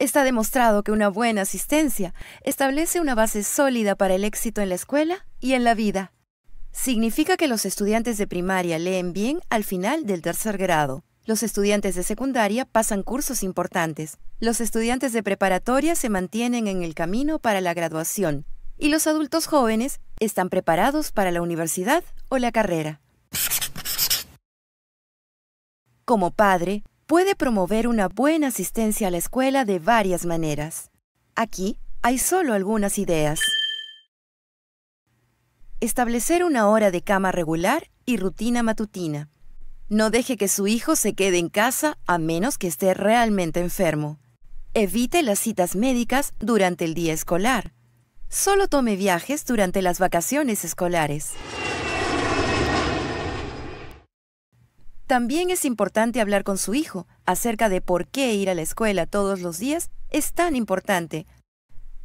Está demostrado que una buena asistencia establece una base sólida para el éxito en la escuela y en la vida. Significa que los estudiantes de primaria leen bien al final del tercer grado. Los estudiantes de secundaria pasan cursos importantes. Los estudiantes de preparatoria se mantienen en el camino para la graduación. Y los adultos jóvenes están preparados para la universidad o la carrera. Como padre, puede promover una buena asistencia a la escuela de varias maneras. Aquí hay solo algunas ideas. Establecer una hora de cama regular y rutina matutina. No deje que su hijo se quede en casa a menos que esté realmente enfermo. Evite las citas médicas durante el día escolar. Solo tome viajes durante las vacaciones escolares. También es importante hablar con su hijo acerca de por qué ir a la escuela todos los días es tan importante.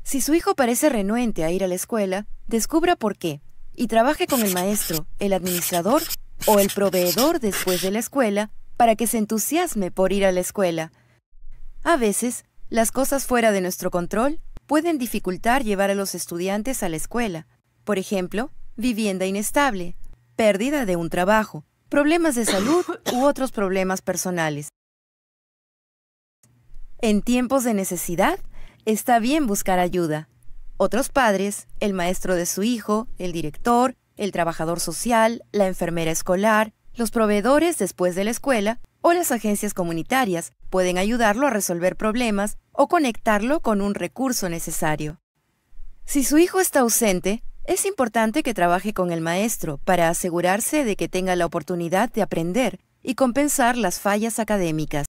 Si su hijo parece renuente a ir a la escuela, descubra por qué y trabaje con el maestro, el administrador o el proveedor después de la escuela para que se entusiasme por ir a la escuela. A veces, las cosas fuera de nuestro control pueden dificultar llevar a los estudiantes a la escuela. Por ejemplo, vivienda inestable, pérdida de un trabajo, problemas de salud u otros problemas personales. En tiempos de necesidad, está bien buscar ayuda. Otros padres, el maestro de su hijo, el director, el trabajador social, la enfermera escolar, los proveedores después de la escuela o las agencias comunitarias pueden ayudarlo a resolver problemas o conectarlo con un recurso necesario. Si su hijo está ausente, es importante que trabaje con el maestro para asegurarse de que tenga la oportunidad de aprender y compensar las fallas académicas.